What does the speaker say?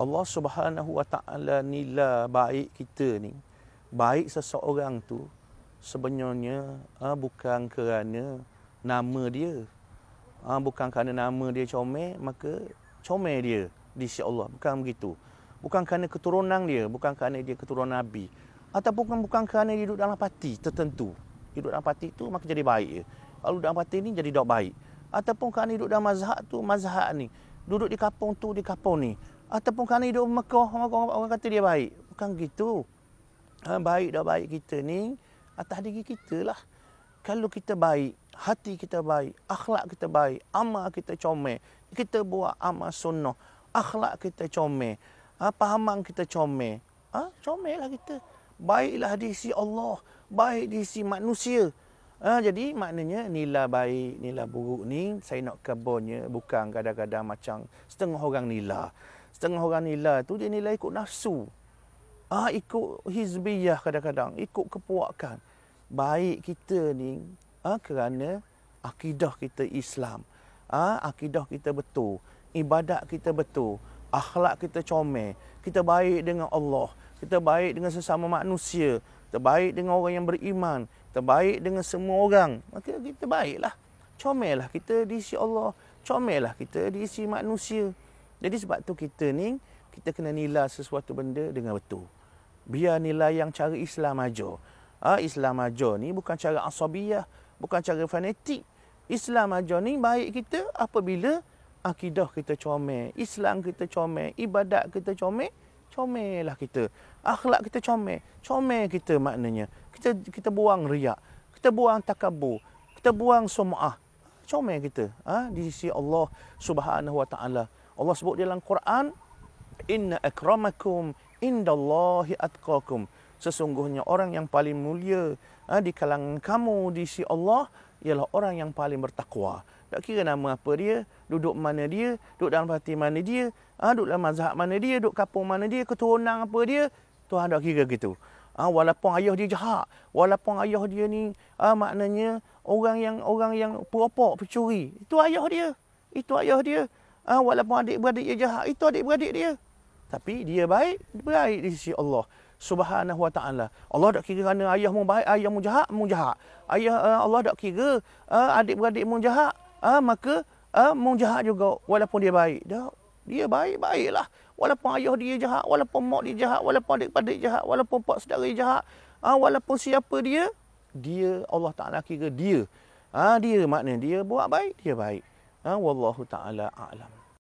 Allah Subhanahu Wa Taala nila baik kita ni baik seseorang tu sebenarnya uh, bukan kerana nama dia uh, bukan kerana nama dia comel maka comel dia di sisi Allah bukan begitu bukan kerana keturunan dia bukan kerana dia keturunan nabi ataupun bukan, bukan kerana dia duduk dalam parti tertentu hidup dalam parti tu maka jadi baik ya. Kalau dalam parti ni jadi dok baik. Ataupun kerana hidup dalam mazhab tu mazhab ni. Duduk di kapung tu di kapung ni ataupun kerana hidup Mekah maka orang, orang kata dia baik bukan gitu ha, baik dah baik kita ni atas diri kita lah kalau kita baik hati kita baik akhlak kita baik amal kita comel kita buat amal sunnah akhlak kita comel ha, pahaman kita comel ha, comel lah kita baiklah di sisi Allah baik di sisi manusia Ha, jadi maknanya nilai baik, nilai buruk ni saya nak kebonnya bukan kadang-kadang macam setengah orang nilai setengah orang nilai tu dia nilai ikut nafsu. Ah ikut hizbiyah kadang-kadang, ikut kepuakan. Baik kita ni ah kerana akidah kita Islam. Ah akidah kita betul, ibadat kita betul, akhlak kita comel, kita baik dengan Allah, kita baik dengan sesama manusia, kita baik dengan orang yang beriman, kita baik dengan semua orang. Maka kita baiklah. Comel lah kita diisi Allah, comel lah kita diisi manusia. Jadi sebab tu kita ni kita kena nilai sesuatu benda dengan betul. Biar nilai yang cara Islam aja. Ha, ah, Islam aja ni bukan cara asabiah, bukan cara fanatik. Islam aja ni baik kita apabila akidah kita comel, Islam kita comel, ibadat kita comel, lah kita. Akhlak kita comel, comel kita maknanya. Kita kita buang riak, kita buang takabur, kita buang sum'ah. Comel kita ha, di sisi Allah Subhanahu Wa Taala. Allah sebut dalam Quran, "Inna akramakum indallahi atqakum." Sesungguhnya orang yang paling mulia ha, di kalangan kamu di sisi Allah ialah orang yang paling bertakwa. Tak kira nama apa dia, duduk mana dia, duduk dalam parti mana dia, ha, duduk dalam mazhab mana dia, duduk kapung mana dia, keturunan apa dia, Tuhan tak kira gitu. Ha, walaupun ayah dia jahat, walaupun ayah dia ni ha, maknanya orang yang orang yang perompak, pencuri, itu Itu ayah dia. Itu ayah dia. Ha, walaupun adik-beradik dia jahat, itu adik-beradik dia. Tapi dia baik, baik di sisi Allah. Subhanahu wa ta'ala. Allah tak kira kerana ayahmu baik, ayahmu jahat, mu jahat. Ayah uh, Allah tak kira uh, ah, adik-beradikmu jahat, uh, maka uh, mu jahat juga walaupun dia baik. Tak. Dia baik-baiklah. Walaupun ayah dia jahat, walaupun mak dia jahat, walaupun adik adik jahat, walaupun pak saudara dia jahat, uh, walaupun siapa dia, dia Allah Ta'ala kira dia. Ha, dia maknanya dia buat baik, dia baik. Ha, Wallahu ta'ala a'lam.